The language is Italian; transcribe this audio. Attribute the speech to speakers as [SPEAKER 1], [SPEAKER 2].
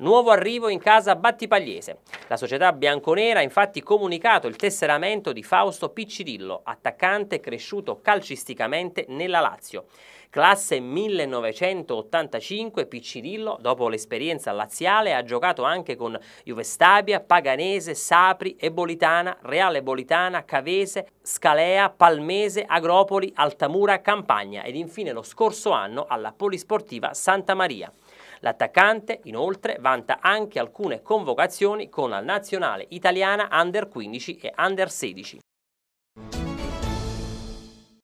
[SPEAKER 1] Nuovo arrivo in casa Battipagliese. La società bianconera ha infatti comunicato il tesseramento di Fausto Piccirillo, attaccante cresciuto calcisticamente nella Lazio. Classe 1985, Piccirillo, dopo l'esperienza laziale, ha giocato anche con Juvestabia, Paganese, Sapri, Ebolitana, Reale Bolitana, Cavese, Scalea, Palmese, Agropoli, Altamura, Campagna ed infine lo scorso anno alla Polisportiva Santa Maria. L'attaccante, inoltre, vanta anche alcune convocazioni con la nazionale italiana under 15 e under 16.